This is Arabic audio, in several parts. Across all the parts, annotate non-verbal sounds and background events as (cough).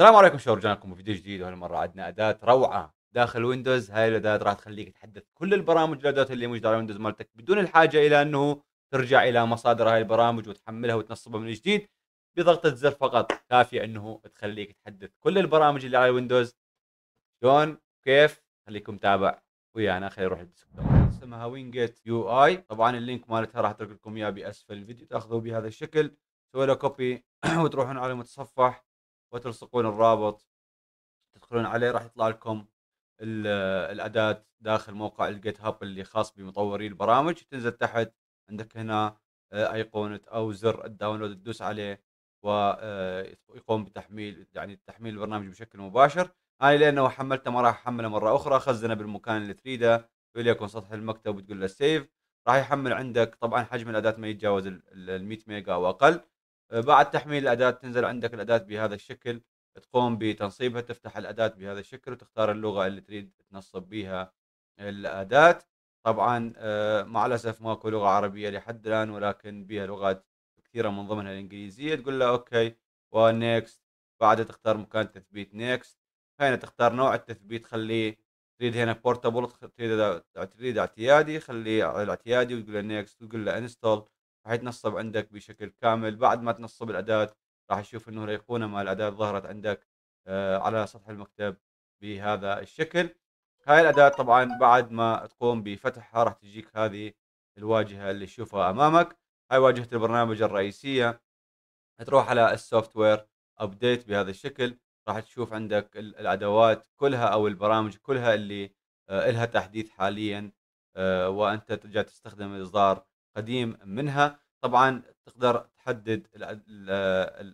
السلام عليكم شباب رجعنا لكم بفيديو جديد وهالمره عندنا اداه روعه داخل ويندوز هاي الاداه راح تخليك تحدث كل البرامج الأداة اللي موجوده على ويندوز مالتك بدون الحاجه الى انه ترجع الى مصادر هاي البرامج وتحملها وتنصبها من جديد بضغطه زر فقط كافيه انه تخليك تحدث كل البرامج اللي على ويندوز شلون كيف خليكم تابع ويانا خلينا نروح للديسكتوب اسمها وينجيت يو اي طبعا اللينك مالتها راح اترك لكم اياه باسفل الفيديو تاخذوه بهذا الشكل سوي له كوبي (clears throat) وتروحون على المتصفح وتلصقون الرابط تدخلون عليه راح يطلع لكم الاداه داخل موقع الجيت هاب اللي خاص بمطوري البرامج تنزل تحت عندك هنا آه، ايقونه او زر الداونلود تدوس عليه ويقوم آه، بتحميل يعني تحميل البرنامج بشكل مباشر انا لانه حملته ما راح احمله مره اخرى خزنه بالمكان اللي تريده وليكن سطح المكتب وتقول له سيف راح يحمل عندك طبعا حجم الاداه ما يتجاوز ال 100 ميجا او اقل بعد تحميل الاداه تنزل عندك الاداه بهذا الشكل تقوم بتنصيبها تفتح الاداه بهذا الشكل وتختار اللغه اللي تريد تنصب بها الاداه طبعا آه، مع الاسف ماكو لغه عربيه لحد الان ولكن بها لغات كثيره من ضمنها الانجليزيه تقول له اوكي ونكست بعدها تختار مكان تثبيت نكست هنا تختار نوع التثبيت خليه تريد هنا بورتابل تريد تريد اعتيادي خليه الاعتيادي وتقول له نكست وتقول له انستول راح يتنصب عندك بشكل كامل بعد ما تنصب الاداه راح تشوف انه الايقونه مال الاداه ظهرت عندك آه، على سطح المكتب بهذا الشكل هاي الاداه طبعا بعد ما تقوم بفتحها راح تجيك هذه الواجهه اللي تشوفها امامك هاي واجهه البرنامج الرئيسيه تروح على السوفت وير ابديت بهذا الشكل راح تشوف عندك الادوات كلها او البرامج كلها اللي آه، لها تحديث حاليا آه، وانت جاي تستخدم اصدار قديم منها طبعا تقدر تحدد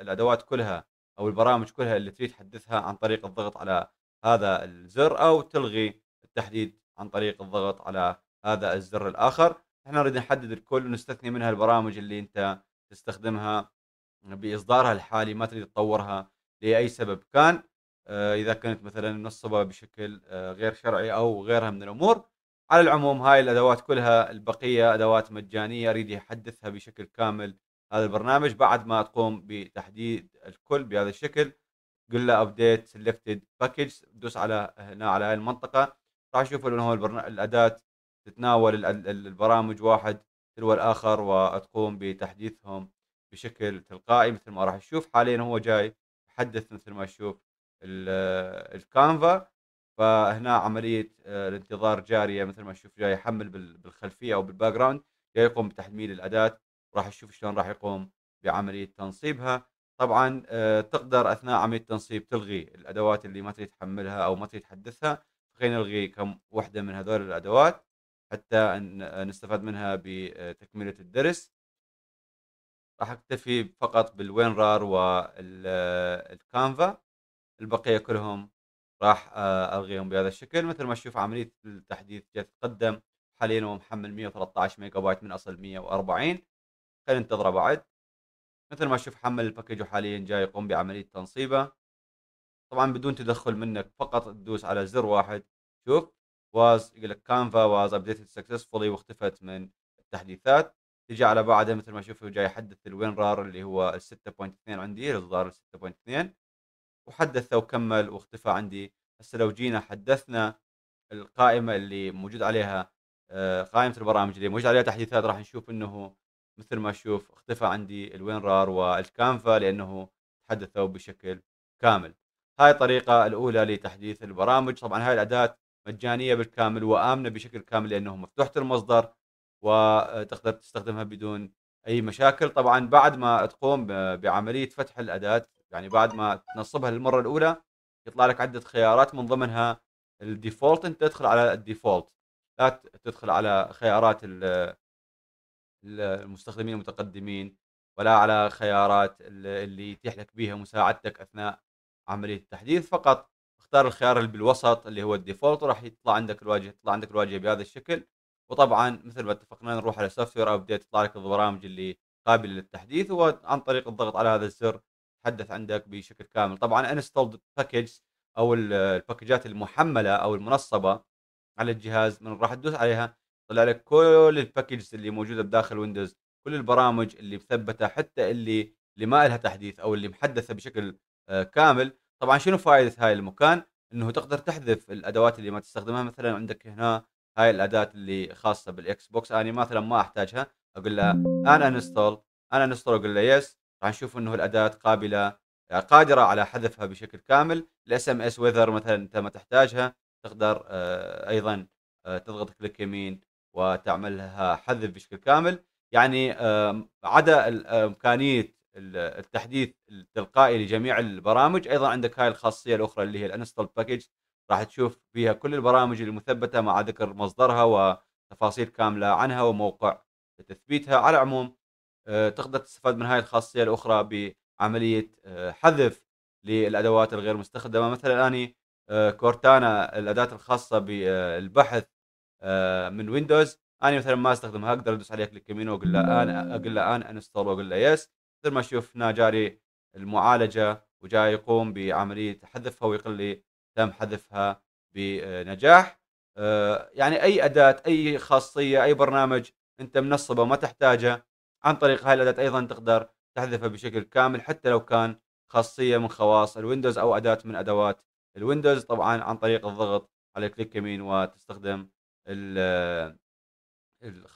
الادوات كلها او البرامج كلها اللي تريد تحدثها عن طريق الضغط على هذا الزر او تلغي التحديد عن طريق الضغط على هذا الزر الاخر احنا نريد نحدد الكل ونستثني منها البرامج اللي انت تستخدمها باصدارها الحالي ما تريد تطورها لاي سبب كان آه، اذا كانت مثلا منصبه بشكل آه، غير شرعي او غيرها من الامور على العموم هاي الادوات كلها البقيه ادوات مجانيه اريد احدثها بشكل كامل هذا البرنامج بعد ما تقوم بتحديد الكل بهذا الشكل قل له ابديت سلكتد باكج دوس على هنا على هاي المنطقه راح تشوف انه هو الاداه تتناول البرامج واحد تلو الاخر وتقوم بتحديثهم بشكل تلقائي مثل ما راح تشوف حاليا هو جاي يحدث مثل ما تشوف الكانفا فهنا عمليه آه، الانتظار جاريه مثل ما تشوف جاي يحمل بالخلفيه او بالباك جراوند جاي يقوم بتحميل الاداه راح نشوف شلون راح يقوم بعمليه تنصيبها طبعا آه، تقدر اثناء عمليه التنصيب تلغي الادوات اللي ما تريد تحملها او ما تريد تحدثها خلينا نلغي كم وحده من هذول الادوات حتى نستفاد منها بتكمله الدرس راح اكتفي فقط بالوين رار والكانفا آه، البقيه كلهم راح آه، الغيهم بهذا الشكل مثل ما تشوف عمليه التحديث جت تقدم حاليا هو محمل 113 ميجا بايت من اصل 140 خلينا ننتظره بعد مثل ما تشوف حمل الباكج وحاليا جاي يقوم بعمليه تنصيبه طبعا بدون تدخل منك فقط تدوس على زر واحد شوف واز يقول لك كانفا واز ابديتد سكسسفولي واختفت من التحديثات تجي على بعده مثل ما تشوفوا جاي يحدث الوين رار اللي هو ال 6.2 عندي الظاهر 6.2 وحدث وكمل واختفى عندي هسه لو جينا حدثنا القائمه اللي موجود عليها آه، قائمه البرامج اللي موجود عليها تحديثات راح نشوف انه مثل ما شوف اختفى عندي الوينرار والكانفا لانه تحدثوا بشكل كامل هاي الطريقه الاولى لتحديث البرامج طبعا هاي الاداه مجانيه بالكامل وامنه بشكل كامل لانه مفتوحه المصدر وتقدر تستخدمها بدون اي مشاكل طبعا بعد ما تقوم بعمليه فتح الاداه يعني بعد ما تنصبها للمره الاولى يطلع لك عده خيارات من ضمنها الديفولت انت تدخل على الديفولت لا تدخل على خيارات المستخدمين المتقدمين ولا على خيارات اللي يتيح لك بها مساعدتك اثناء عمليه التحديث فقط اختار الخيار اللي بالوسط اللي هو الديفولت وراح يطلع عندك الواجهه تطلع عندك الواجهه بهذا الشكل وطبعا مثل ما اتفقنا نروح على سوفت وير ابديت تطلع لك البرامج اللي قابله للتحديث وعن طريق الضغط على هذا الزر تحدث عندك بشكل كامل طبعا انستولد باكج او الباكجات المحمله او المنصبه على الجهاز من راح تدوس عليها طلع لك كل الباكجز اللي موجوده بداخل ويندوز كل البرامج اللي مثبته حتى اللي اللي ما لها تحديث او اللي محدثه بشكل آه، كامل طبعا شنو فائده هاي المكان انه تقدر تحذف الادوات اللي ما تستخدمها مثلا عندك هنا هاي الاداه اللي خاصه بالاكس بوكس انا مثلا ما احتاجها اقول له انا انستول انا انستول اقول له يس راح نشوف انه الاداه قابله آه، قادره على حذفها بشكل كامل الاس ام اس ويذر مثلا انت ما تحتاجها تقدر آه، ايضا آه، تضغط كليك يمين وتعملها حذف بشكل كامل يعني عدا امكانيه التحديث التلقائي لجميع البرامج ايضا عندك هاي الخاصيه الاخرى اللي هي الانستول باكج راح تشوف فيها كل البرامج المثبته مع ذكر مصدرها وتفاصيل كامله عنها وموقع تثبيتها على العموم آه، تقدر تستفاد من هاي الخاصيه الاخرى بعمليه آه، حذف للادوات الغير مستخدمه مثلا اني آه، كورتانا الاداه الخاصه بالبحث من ويندوز انا مثلا ما استخدمها اقدر ادوس عليه كليك يمين واقول له انا اقول له انا انستول واقول له يس مثل ما اشوف هنا جاري المعالجه وجاي يقوم بعمليه حذفها ويقول لي تم حذفها بنجاح يعني اي اداه اي خاصيه اي برنامج انت منصبه وما تحتاجه عن طريق هاي الاداه ايضا تقدر تحذفها بشكل كامل حتى لو كان خاصيه من خواص الويندوز او اداه من ادوات الويندوز طبعا عن طريق الضغط على كليك يمين وتستخدم ال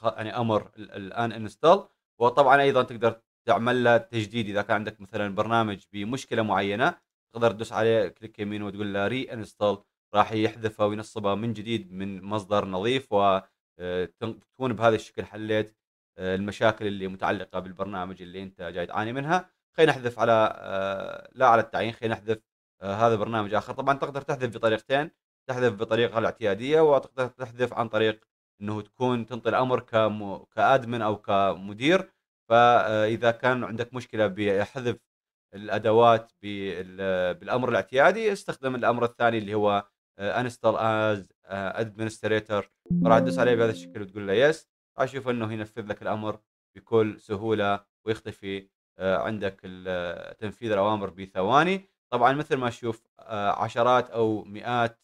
يعني امر الان انستال وطبعا ايضا تقدر تعمل له تجديد اذا كان عندك مثلا برنامج بمشكله معينه تقدر تدوس عليه كليك يمين وتقول له ري انستال راح يحذفه وينصبه من جديد من مصدر نظيف وتكون آه، بهذا الشكل حليت آه، المشاكل اللي متعلقه بالبرنامج اللي انت جاي تعاني منها خلينا نحذف على آه، لا على التعيين خلينا نحذف آه، هذا برنامج اخر طبعا تقدر تحذف بطريقتين تحذف بطريقه الاعتياديه وتقدر تحذف عن طريق انه تكون تنطي الامر كم... كادمن او كمدير فاذا كان عندك مشكله بحذف الادوات بالامر الاعتيادي استخدم الامر الثاني اللي هو انستل از ادمنستريتور راح تدوس عليه بهذا الشكل وتقول له يس اشوف انه ينفذ لك الامر بكل سهوله ويختفي آه، عندك آه، تنفيذ الاوامر بثواني طبعا مثل ما اشوف آه، عشرات او مئات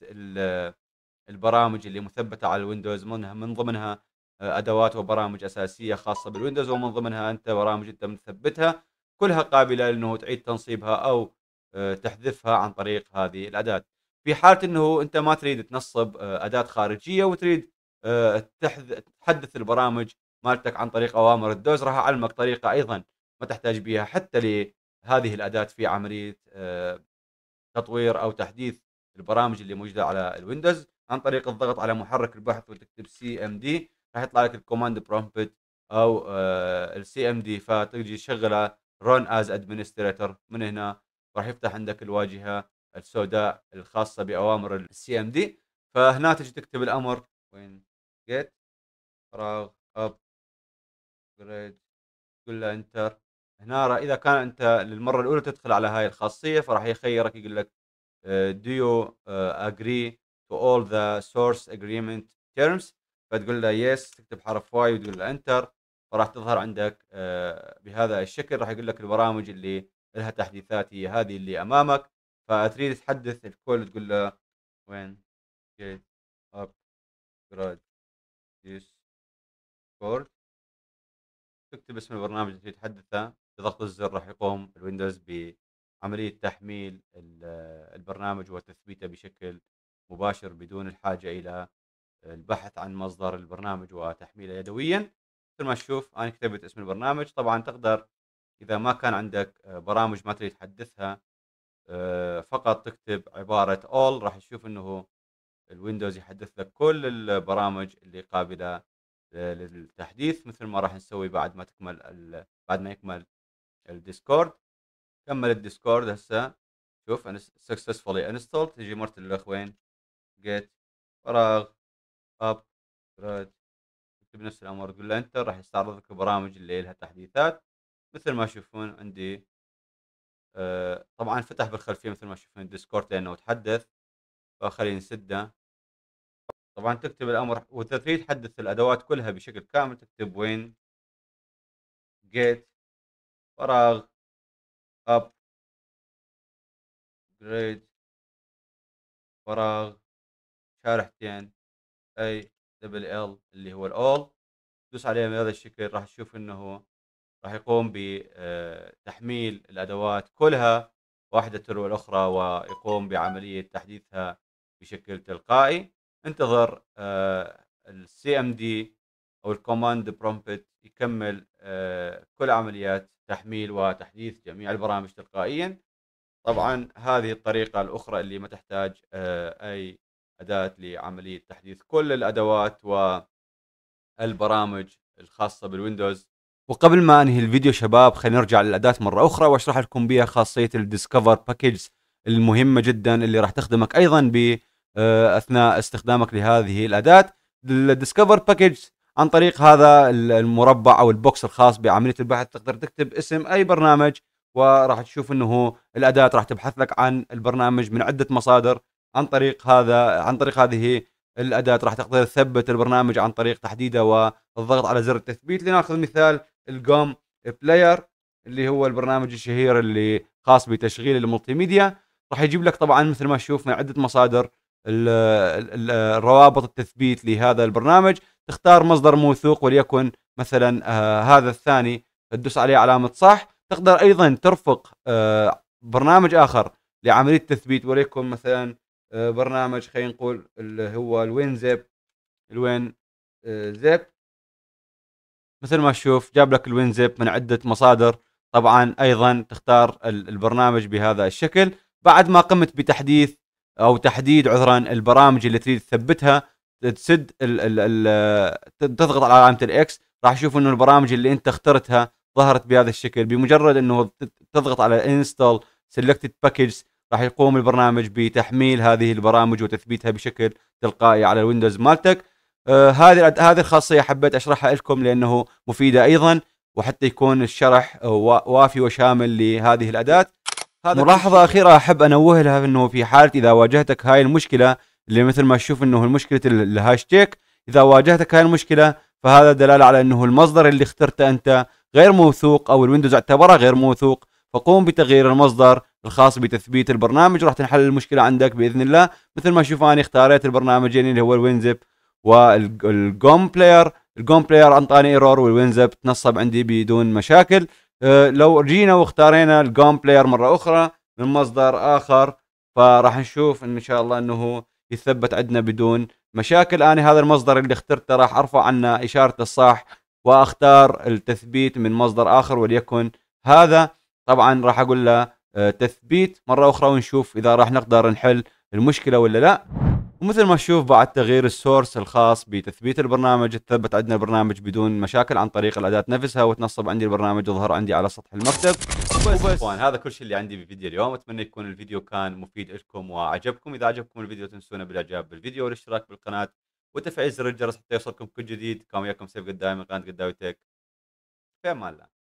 البرامج اللي مثبته على الويندوز منها من ضمنها ادوات وبرامج اساسيه خاصه بالويندوز ومن ضمنها انت برامج انت مثبتها كلها قابله انه تعيد تنصيبها او تحذفها عن طريق هذه الاداه في حاله انه انت ما تريد تنصب اداه خارجيه وتريد آه، تحدث البرامج مالتك عن طريق اوامر الدوز راح اعلمك طريقه ايضا ما تحتاج بها حتى لهذه الاداه في عمليه آه، تطوير او تحديث البرامج اللي موجوده على الويندوز عن طريق الضغط على محرك البحث وتكتب سي ام دي راح يطلع لك الكوماند برومبت او السي ام دي فتجي تشغله رون از ادمنستريتور من هنا راح يفتح عندك الواجهه السوداء الخاصه باوامر السي ام دي فهنا تجي تكتب الامر وين جيت فراغ اب جريد يقول له انتر هنا اذا كان انت للمره الاولى تدخل على هاي الخاصيه فراح يخيرك يقول لك آه، do you آه، agree to all the source agreement terms فتقول له يس تكتب حرف واي وتقول له انتر فراح تظهر عندك آه، بهذا الشكل راح يقول لك البرامج اللي لها تحديثات هي هذه اللي امامك فتريد تحدث الكل تقول له وين جيت اب جريد ديسكورد تكتب اسم البرنامج اللي تحدثه بضغط الزر راح يقوم الويندوز بعملية تحميل البرنامج وتثبيته بشكل مباشر بدون الحاجة إلى البحث عن مصدر البرنامج وتحميله يدويا مثل ما تشوف أنا كتبت اسم البرنامج طبعا تقدر إذا ما كان عندك برامج ما تريد تحدثها آه، فقط تكتب عبارة all راح تشوف أنه الويندوز يحدث لك كل البرامج اللي قابله للتحديث مثل ما راح نسوي بعد ما تكمل بعد ما يكمل الديسكورد كمل الديسكورد هسه شوف انا سكسسفولي انستول تجي مرت الاخوين جيت فراغ اب رد تكتب نفس الامر تقول له انتر راح يستعرض لك البرامج اللي لها تحديثات مثل ما تشوفون عندي آه، طبعا فتح بالخلفيه مثل ما تشوفون الديسكورد لانه تحدث فخليني نسده طبعا تكتب الامر واذا تريد تحدث الادوات كلها بشكل كامل تكتب وين جيت فراغ اب جريد فراغ شارحتين اي دبل ال اللي هو الاول دوس عليه بهذا الشكل راح تشوف انه راح يقوم بتحميل آه، الادوات كلها واحده تلو الاخرى ويقوم بعمليه تحديثها بشكل تلقائي انتظر السي ام دي او الكوماند برومبت يكمل آه، كل عمليات تحميل وتحديث جميع البرامج تلقائيا طبعا هذه الطريقه الاخرى اللي ما تحتاج آه، اي اداه لعمليه تحديث كل الادوات والبرامج الخاصه بالويندوز وقبل ما انهي الفيديو شباب خلينا نرجع للاداه مره اخرى واشرح لكم بها خاصيه الديسكفر باكجز المهمه جدا اللي راح تخدمك ايضا ب آه، اثناء استخدامك لهذه الاداه الديسكفر باكج عن طريق هذا المربع او البوكس الخاص بعمليه البحث تقدر تكتب اسم اي برنامج وراح تشوف انه الاداه راح تبحث لك عن البرنامج من عده مصادر عن طريق هذا عن طريق هذه الاداه راح تقدر تثبت البرنامج عن طريق تحديده والضغط على زر التثبيت لناخذ مثال الجوم بلاير اللي هو البرنامج الشهير اللي خاص بتشغيل الملتي ميديا راح يجيب لك طبعا مثل ما تشوف من عده مصادر الروابط التثبيت لهذا البرنامج تختار مصدر موثوق وليكن مثلا آه، هذا الثاني تدوس عليه علامة صح تقدر أيضا ترفق آه، برنامج آخر لعملية التثبيت وليكن مثلا آه، برنامج خلينا نقول اللي هو الوين زيب الوين زيب مثل ما تشوف جاب لك الوين زيب من عدة مصادر طبعا أيضا تختار البرنامج بهذا الشكل بعد ما قمت بتحديث او تحديد عذرا البرامج اللي تريد تثبتها تسد ال ال الـ تضغط على علامه الاكس راح تشوف انه البرامج اللي انت اخترتها ظهرت بهذا الشكل بمجرد انه تضغط على انستال سيلكتد باكجز راح يقوم البرنامج بتحميل هذه البرامج وتثبيتها بشكل تلقائي على الويندوز مالتك آه، هذه آه هذه الخاصيه حبيت اشرحها لكم لانه مفيده ايضا وحتى يكون الشرح آه، وافي وشامل لهذه الاداه هذا ملاحظة أخيرة أحب أنوه لها أنه في حالة إذا واجهتك هاي المشكلة اللي مثل ما تشوف أنه مشكلة الهاشتيك إذا واجهتك هاي المشكلة فهذا دلالة على أنه المصدر اللي اخترته أنت غير موثوق أو الويندوز اعتبره غير موثوق فقوم بتغيير المصدر الخاص بتثبيت البرنامج راح تنحل المشكلة عندك بإذن الله مثل ما شوف أنا اختاريت البرنامجين يعني اللي هو الوينزب والجوم بلاير الجوم بلاير انطاني ايرور والوينزب تنصب عندي بدون مشاكل آه، لو جينا واختارينا الجون بلاير مره اخرى من مصدر اخر فراح نشوف ان شاء الله انه يتثبت عندنا بدون مشاكل انا هذا المصدر اللي اخترته راح ارفع عنه اشاره الصح واختار التثبيت من مصدر اخر وليكن هذا طبعا راح اقول له آه، تثبيت مره اخرى ونشوف اذا راح نقدر نحل المشكله ولا لا ومثل ما تشوف بعد تغيير السورس الخاص بتثبيت البرنامج تثبت عندنا البرنامج بدون مشاكل عن طريق الاداه نفسها وتنصب عندي البرنامج يظهر عندي على سطح المكتب وبس اخوان هذا كل شيء اللي عندي بفيديو اليوم اتمنى يكون الفيديو كان مفيد لكم وعجبكم اذا عجبكم الفيديو تنسونا بالاعجاب بالفيديو والاشتراك بالقناه وتفعيل زر الجرس حتى يوصلكم كل جديد كان وياكم سيف قدامي قناه قداوي تك في امان الله